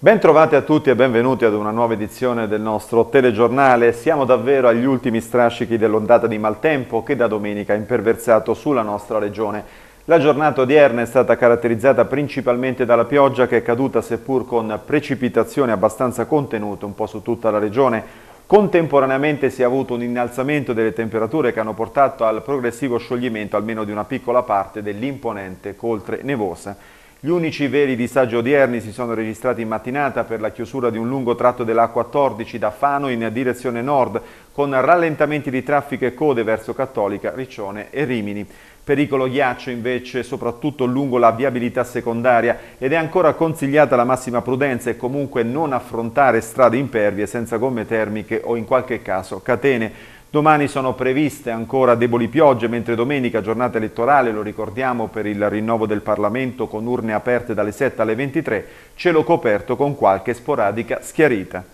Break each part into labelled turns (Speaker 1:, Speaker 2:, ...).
Speaker 1: Bentrovati a tutti e benvenuti ad una nuova edizione del nostro telegiornale. Siamo davvero agli ultimi strascichi dell'ondata di maltempo che da domenica ha imperversato sulla nostra regione. La giornata odierna è stata caratterizzata principalmente dalla pioggia che è caduta seppur con precipitazioni abbastanza contenute un po' su tutta la regione. Contemporaneamente si è avuto un innalzamento delle temperature che hanno portato al progressivo scioglimento almeno di una piccola parte dell'imponente coltre nevosa gli unici veri disagi odierni si sono registrati in mattinata per la chiusura di un lungo tratto della A14 da Fano in direzione nord, con rallentamenti di traffico e code verso Cattolica, Riccione e Rimini. Pericolo ghiaccio invece soprattutto lungo la viabilità secondaria ed è ancora consigliata la massima prudenza e comunque non affrontare strade impervie senza gomme termiche o in qualche caso catene. Domani sono previste ancora deboli piogge, mentre domenica giornata elettorale, lo ricordiamo, per il rinnovo del Parlamento con urne aperte dalle 7 alle 23, cielo coperto con qualche sporadica schiarita.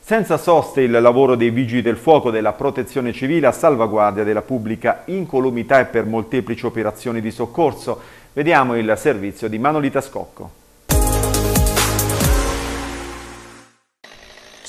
Speaker 1: Senza soste il lavoro dei vigili del fuoco, della protezione civile a salvaguardia della pubblica incolumità e per molteplici operazioni di soccorso. Vediamo il servizio di Manolita Scocco.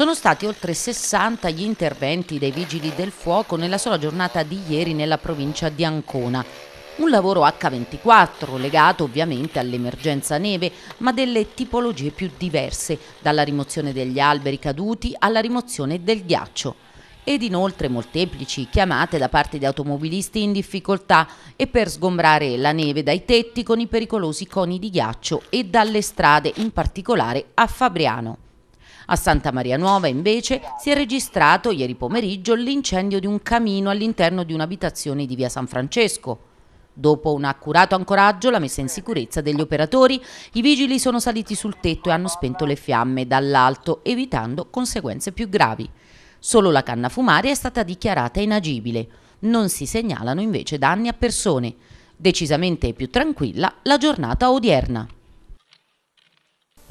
Speaker 2: Sono stati oltre 60 gli interventi dei vigili del fuoco nella sola giornata di ieri nella provincia di Ancona. Un lavoro H24 legato ovviamente all'emergenza neve, ma delle tipologie più diverse, dalla rimozione degli alberi caduti alla rimozione del ghiaccio ed inoltre molteplici chiamate da parte di automobilisti in difficoltà e per sgombrare la neve dai tetti con i pericolosi coni di ghiaccio e dalle strade, in particolare a Fabriano. A Santa Maria Nuova invece si è registrato ieri pomeriggio l'incendio di un camino all'interno di un'abitazione di via San Francesco. Dopo un accurato ancoraggio, la messa in sicurezza degli operatori, i vigili sono saliti sul tetto e hanno spento le fiamme dall'alto, evitando conseguenze più gravi. Solo la canna fumaria è stata dichiarata inagibile. Non si segnalano invece danni a persone. Decisamente più tranquilla la giornata odierna.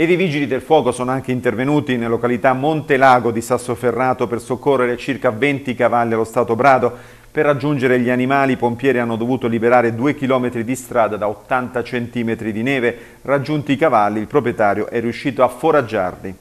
Speaker 1: Ed i vigili del fuoco sono anche intervenuti nella località Montelago di Sassoferrato per soccorrere circa 20 cavalli allo stato brado. Per raggiungere gli animali i pompieri hanno dovuto liberare 2 km di strada da 80 cm di neve. Raggiunti i cavalli il proprietario è riuscito a foraggiarli.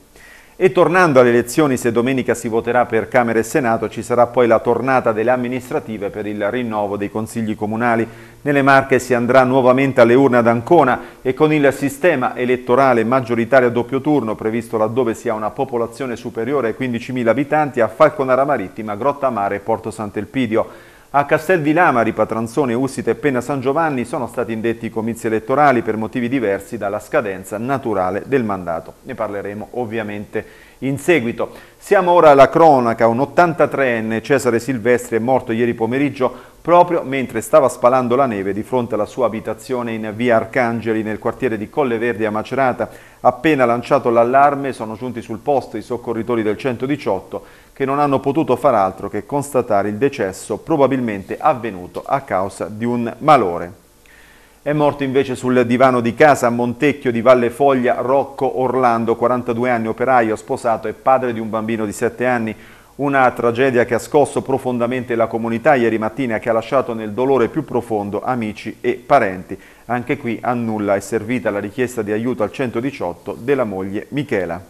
Speaker 1: E tornando alle elezioni, se domenica si voterà per Camera e Senato, ci sarà poi la tornata delle amministrative per il rinnovo dei consigli comunali. Nelle Marche si andrà nuovamente alle urne ad Ancona e con il sistema elettorale maggioritario a doppio turno, previsto laddove si ha una popolazione superiore ai 15.000 abitanti, a Falconara Marittima, Grotta Mare e Porto Sant'Elpidio. A Castel di Lamari, Patranzone, Ussita e Penna San Giovanni sono stati indetti i comizi elettorali per motivi diversi dalla scadenza naturale del mandato. Ne parleremo ovviamente in seguito. Siamo ora alla cronaca, un 83enne Cesare Silvestri è morto ieri pomeriggio proprio mentre stava spalando la neve di fronte alla sua abitazione in via Arcangeli nel quartiere di Colle Verdi a Macerata. Appena lanciato l'allarme sono giunti sul posto i soccorritori del 118 che non hanno potuto far altro che constatare il decesso probabilmente avvenuto a causa di un malore. È morto invece sul divano di casa a Montecchio di Valle Foglia Rocco Orlando, 42 anni, operaio, sposato e padre di un bambino di 7 anni. Una tragedia che ha scosso profondamente la comunità ieri mattina e che ha lasciato nel dolore più profondo amici e parenti. Anche qui a nulla è servita la richiesta di aiuto al 118 della moglie Michela.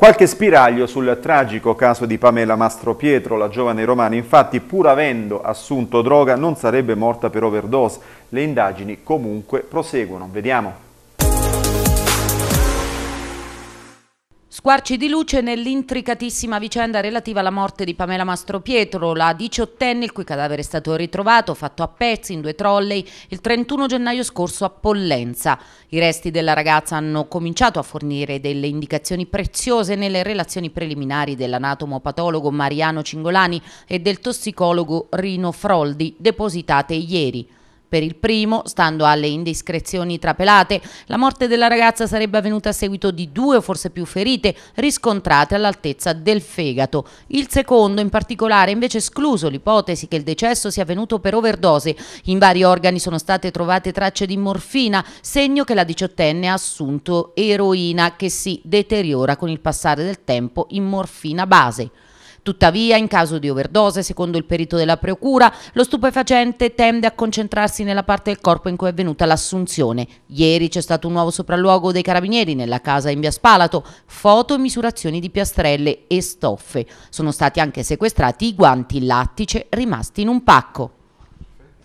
Speaker 1: Qualche spiraglio sul tragico caso di Pamela Mastro Pietro, la giovane romana, infatti pur avendo assunto droga non sarebbe morta per overdose. Le indagini comunque proseguono. Vediamo.
Speaker 2: Squarci di luce nell'intricatissima vicenda relativa alla morte di Pamela Mastropietro, la diciottenne il cui cadavere è stato ritrovato, fatto a pezzi in due trolley, il 31 gennaio scorso a Pollenza. I resti della ragazza hanno cominciato a fornire delle indicazioni preziose nelle relazioni preliminari dell'anatomopatologo Mariano Cingolani e del tossicologo Rino Froldi, depositate ieri. Per il primo, stando alle indiscrezioni trapelate, la morte della ragazza sarebbe avvenuta a seguito di due o forse più ferite riscontrate all'altezza del fegato. Il secondo, in particolare, invece escluso l'ipotesi che il decesso sia avvenuto per overdose. In vari organi sono state trovate tracce di morfina, segno che la diciottenne ha assunto eroina che si deteriora con il passare del tempo in morfina base. Tuttavia, in caso di overdose, secondo il perito della procura, lo stupefacente tende a concentrarsi nella parte del corpo in cui è avvenuta l'assunzione. Ieri c'è stato un nuovo sopralluogo dei carabinieri nella casa in via Spalato, foto e misurazioni di piastrelle e stoffe. Sono stati anche sequestrati i guanti lattice rimasti in un pacco.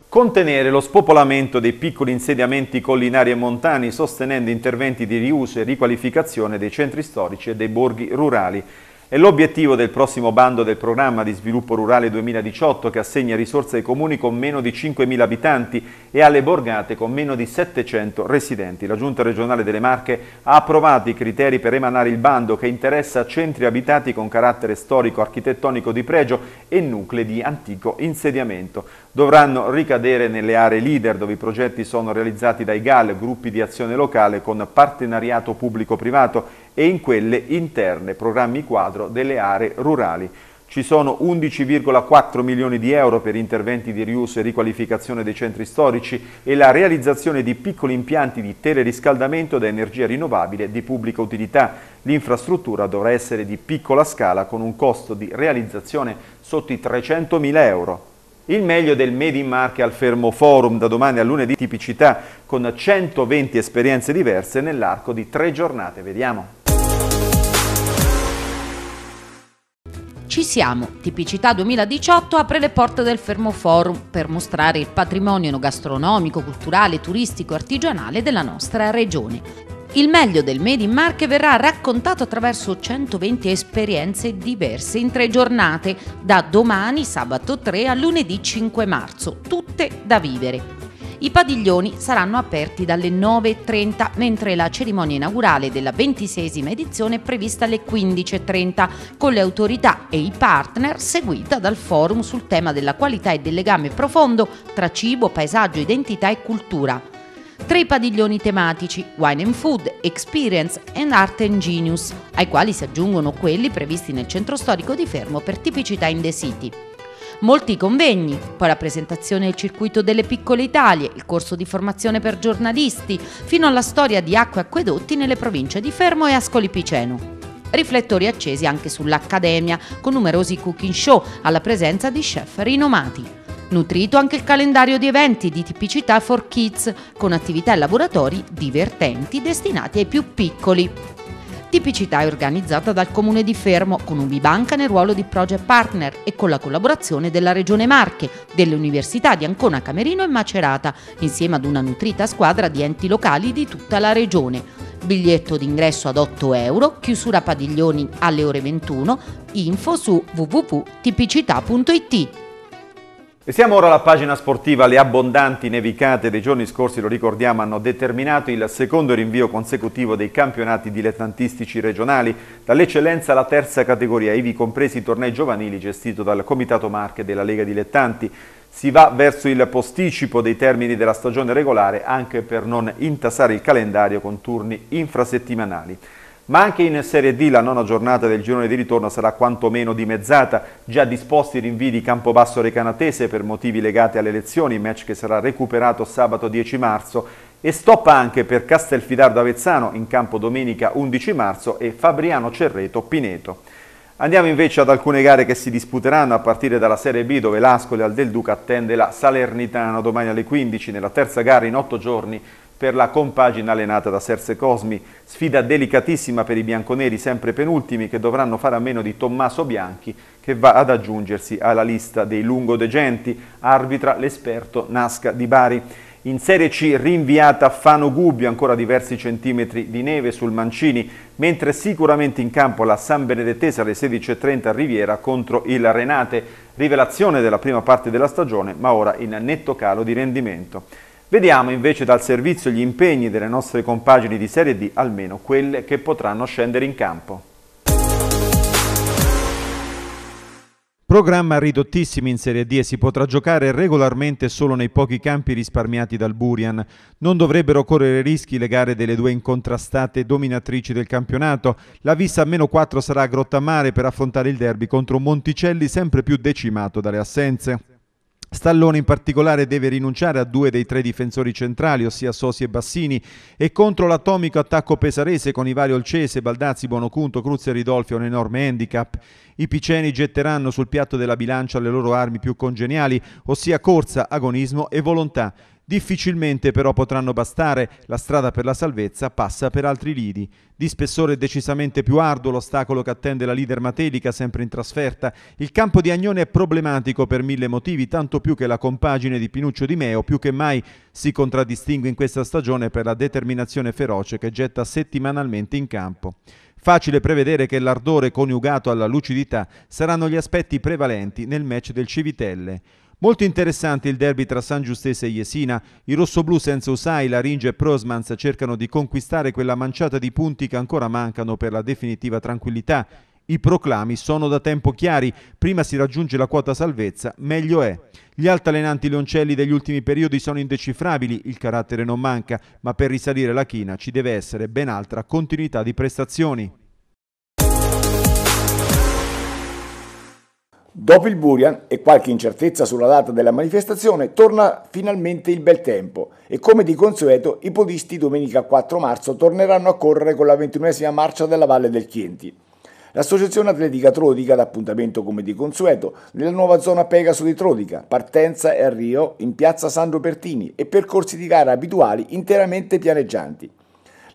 Speaker 1: Contenere lo spopolamento dei piccoli insediamenti collinari e montani sostenendo interventi di riuso e riqualificazione dei centri storici e dei borghi rurali. È l'obiettivo del prossimo bando del programma di sviluppo rurale 2018 che assegna risorse ai comuni con meno di 5.000 abitanti e alle borgate con meno di 700 residenti. La Giunta regionale delle Marche ha approvato i criteri per emanare il bando che interessa centri abitati con carattere storico-architettonico di pregio e nuclei di antico insediamento. Dovranno ricadere nelle aree leader dove i progetti sono realizzati dai GAL, gruppi di azione locale con partenariato pubblico-privato e in quelle interne, programmi quadro delle aree rurali. Ci sono 11,4 milioni di euro per interventi di riuso e riqualificazione dei centri storici e la realizzazione di piccoli impianti di teleriscaldamento da energia rinnovabile di pubblica utilità. L'infrastruttura dovrà essere di piccola scala con un costo di realizzazione sotto i 300 mila euro. Il meglio del Made in Marche al Fermo Forum, da domani a lunedì tipicità, con 120 esperienze diverse nell'arco di tre giornate. Vediamo.
Speaker 2: Ci siamo, Tipicità 2018 apre le porte del Fermo Forum per mostrare il patrimonio gastronomico, culturale, turistico e artigianale della nostra regione. Il meglio del Made in Marche verrà raccontato attraverso 120 esperienze diverse in tre giornate, da domani sabato 3 a lunedì 5 marzo, tutte da vivere. I padiglioni saranno aperti dalle 9.30, mentre la cerimonia inaugurale della ventisesima edizione è prevista alle 15.30, con le autorità e i partner seguita dal forum sul tema della qualità e del legame profondo tra cibo, paesaggio, identità e cultura. Tre padiglioni tematici Wine and Food, Experience and Art and Genius, ai quali si aggiungono quelli previsti nel centro storico di Fermo per tipicità in the city molti convegni, poi la presentazione del circuito delle piccole Italie, il corso di formazione per giornalisti, fino alla storia di acque e acquedotti nelle province di Fermo e Ascoli Piceno. Riflettori accesi anche sull'Accademia, con numerosi cooking show alla presenza di chef rinomati. Nutrito anche il calendario di eventi di tipicità for kids, con attività e laboratori divertenti destinati ai più piccoli. Tipicità è organizzata dal Comune di Fermo con Ubibanca nel ruolo di project partner e con la collaborazione della Regione Marche, delle università di Ancona, Camerino e Macerata, insieme ad una nutrita squadra di enti locali di tutta la regione. Biglietto d'ingresso ad 8 euro, chiusura padiglioni alle ore 21, info su www.tipicità.it.
Speaker 1: E siamo ora alla pagina sportiva, le abbondanti nevicate dei giorni scorsi, lo ricordiamo, hanno determinato il secondo rinvio consecutivo dei campionati dilettantistici regionali, dall'eccellenza alla terza categoria, ivi compresi i tornei giovanili gestiti dal Comitato Marche della Lega Dilettanti. Si va verso il posticipo dei termini della stagione regolare anche per non intasare il calendario con turni infrasettimanali. Ma anche in Serie D la nona giornata del girone di ritorno sarà quantomeno dimezzata, già disposti i rinvii di Campobasso Recanatese per motivi legati alle elezioni, match che sarà recuperato sabato 10 marzo, e stop anche per Castelfidardo Avezzano in campo domenica 11 marzo e Fabriano Cerreto Pineto. Andiamo invece ad alcune gare che si disputeranno a partire dalla Serie B dove l'Ascoli al Del Duca attende la Salernitana domani alle 15 nella terza gara in otto giorni per la compagine allenata da Serse Cosmi. Sfida delicatissima per i bianconeri, sempre penultimi, che dovranno fare a meno di Tommaso Bianchi, che va ad aggiungersi alla lista dei lungodegenti, arbitra l'esperto Nasca di Bari. In Serie C rinviata Fano Gubbio, ancora diversi centimetri di neve sul Mancini, mentre sicuramente in campo la San Benedettese alle 16.30 a Riviera contro il Renate, rivelazione della prima parte della stagione, ma ora in netto calo di rendimento. Vediamo invece dal servizio gli impegni delle nostre compagini di Serie D, almeno quelle che potranno scendere in campo. Programma ridottissimo in Serie D e si potrà giocare regolarmente solo nei pochi campi risparmiati dal Burian. Non dovrebbero correre rischi le gare delle due incontrastate dominatrici del campionato. La vista a meno 4 sarà a Grottamare per affrontare il derby contro Monticelli sempre più decimato dalle assenze. Stallone in particolare deve rinunciare a due dei tre difensori centrali, ossia Sosi e Bassini, e contro l'atomico attacco pesarese con Ivario Olcese, Baldazzi, Bonocunto, Cruz e Ridolfi è un enorme handicap. I piceni getteranno sul piatto della bilancia le loro armi più congeniali, ossia corsa, agonismo e volontà. Difficilmente però potranno bastare, la strada per la salvezza passa per altri lidi. Di spessore decisamente più arduo l'ostacolo che attende la leader Matelica sempre in trasferta. Il campo di Agnone è problematico per mille motivi, tanto più che la compagine di Pinuccio Di Meo più che mai si contraddistingue in questa stagione per la determinazione feroce che getta settimanalmente in campo. Facile prevedere che l'ardore coniugato alla lucidità saranno gli aspetti prevalenti nel match del Civitelle. Molto interessante il derby tra San Giustese e Jesina. I rossoblù senza Usai, Laringe e Prosmans cercano di conquistare quella manciata di punti che ancora mancano per la definitiva tranquillità. I proclami sono da tempo chiari, prima si raggiunge la quota salvezza, meglio è. Gli altalenanti leoncelli degli ultimi periodi sono indecifrabili, il carattere non manca, ma per risalire la china ci deve essere ben altra continuità di prestazioni.
Speaker 3: Dopo il Burian e qualche incertezza sulla data della manifestazione, torna finalmente il bel tempo e come di consueto i podisti domenica 4 marzo torneranno a correre con la ventunesima marcia della Valle del Chienti. L'associazione atletica Trodica d'appuntamento come di consueto nella nuova zona Pegaso di Trodica, partenza e arrivo in piazza Sandro Pertini e percorsi di gara abituali interamente pianeggianti.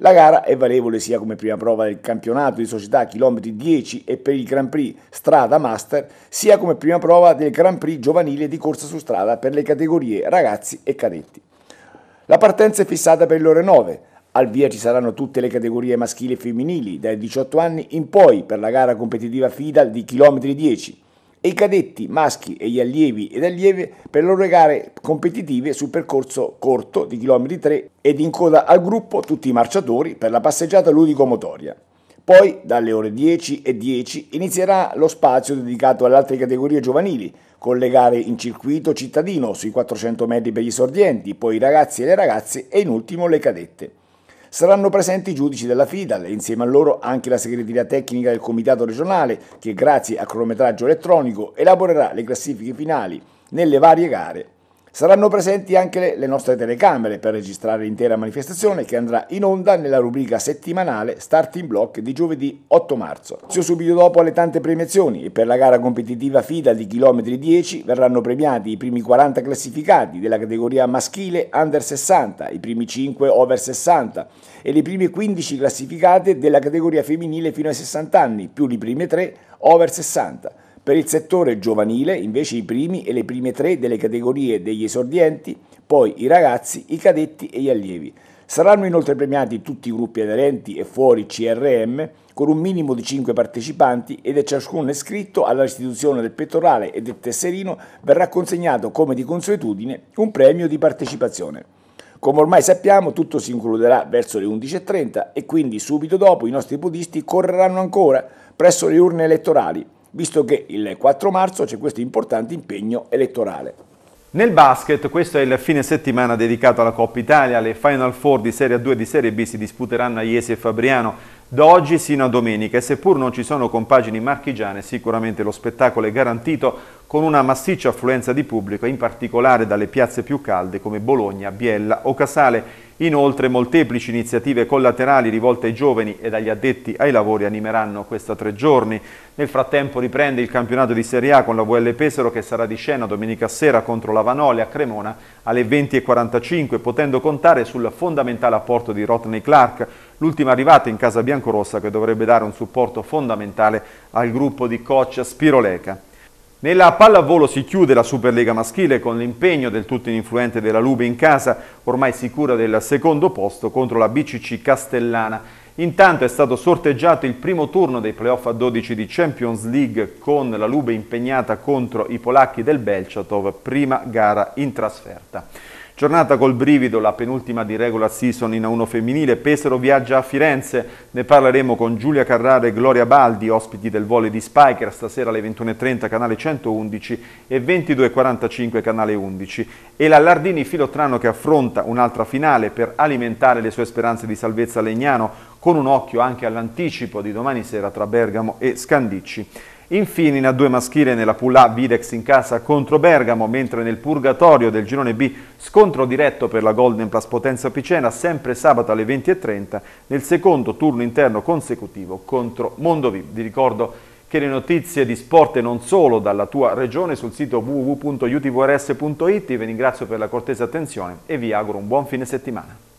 Speaker 3: La gara è valevole sia come prima prova del campionato di società chilometri 10 e per il Grand Prix Strada Master, sia come prima prova del Grand Prix giovanile di corsa su strada per le categorie ragazzi e cadetti. La partenza è fissata per le ore 9. Al via ci saranno tutte le categorie maschili e femminili dai 18 anni in poi per la gara competitiva FIDAL di chilometri 10 e i cadetti maschi e gli allievi ed allieve per le loro gare competitive sul percorso corto di chilometri 3 ed in coda al gruppo tutti i marciatori per la passeggiata ludico-motoria. Poi, dalle ore 10 e 10, inizierà lo spazio dedicato alle altre categorie giovanili, con le gare in circuito cittadino sui 400 metri per gli esordienti, poi i ragazzi e le ragazze e in ultimo le cadette. Saranno presenti i giudici della FIDAL e insieme a loro anche la segreteria tecnica del Comitato regionale che grazie a cronometraggio elettronico elaborerà le classifiche finali nelle varie gare Saranno presenti anche le nostre telecamere per registrare l'intera manifestazione che andrà in onda nella rubrica settimanale Starting Block di giovedì 8 marzo. Subito dopo alle tante premiazioni e per la gara competitiva FIDA di chilometri 10 verranno premiati i primi 40 classificati della categoria maschile under 60, i primi 5 over 60 e le prime 15 classificate della categoria femminile fino ai 60 anni, più le prime 3 over 60. Per il settore giovanile invece i primi e le prime tre delle categorie degli esordienti, poi i ragazzi, i cadetti e gli allievi. Saranno inoltre premiati tutti i gruppi aderenti e fuori CRM con un minimo di 5 partecipanti ed è ciascuno iscritto alla restituzione del pettorale e del tesserino verrà consegnato come di consuetudine un premio di partecipazione. Come ormai sappiamo tutto si concluderà verso le 11.30 e quindi subito dopo i nostri budisti correranno ancora presso le urne elettorali visto che il 4 marzo c'è questo importante impegno elettorale.
Speaker 1: Nel basket, questo è il fine settimana dedicato alla Coppa Italia, le Final Four di Serie 2 e di Serie B si disputeranno a Iesi e Fabriano da oggi sino a domenica e seppur non ci sono compagini marchigiane sicuramente lo spettacolo è garantito con una massiccia affluenza di pubblico, in particolare dalle piazze più calde come Bologna, Biella o Casale. Inoltre molteplici iniziative collaterali rivolte ai giovani e agli addetti ai lavori animeranno questa tre giorni. Nel frattempo riprende il campionato di Serie A con la VL Pesaro che sarà di scena domenica sera contro la Vanoli a Cremona alle 20.45 potendo contare sul fondamentale apporto di Rodney Clark, l'ultima arrivata in casa biancorossa che dovrebbe dare un supporto fondamentale al gruppo di coach Spiroleca. Nella pallavolo si chiude la Superlega maschile con l'impegno del tutto ininfluente della Lube in casa, ormai sicura del secondo posto contro la BCC Castellana. Intanto è stato sorteggiato il primo turno dei playoff a 12 di Champions League con la Lube impegnata contro i polacchi del Belciatov, prima gara in trasferta. Giornata col brivido, la penultima di regular season in A1 femminile, Pesaro viaggia a Firenze, ne parleremo con Giulia Carrara e Gloria Baldi, ospiti del volo di Spiker, stasera alle 21.30 canale 111 e 22.45 canale 11, e la Lardini Filotrano che affronta un'altra finale per alimentare le sue speranze di salvezza a Legnano, con un occhio anche all'anticipo di domani sera tra Bergamo e Scandicci. Infine in A2 maschile nella Pool Videx in casa contro Bergamo, mentre nel Purgatorio del girone B scontro diretto per la Golden Plus Potenza Picena, sempre sabato alle 20.30 nel secondo turno interno consecutivo contro Mondovi. Vi ricordo che le notizie di sport e non solo dalla tua regione sul sito www.utvrs.it. Vi ringrazio per la cortese attenzione e vi auguro un buon fine settimana.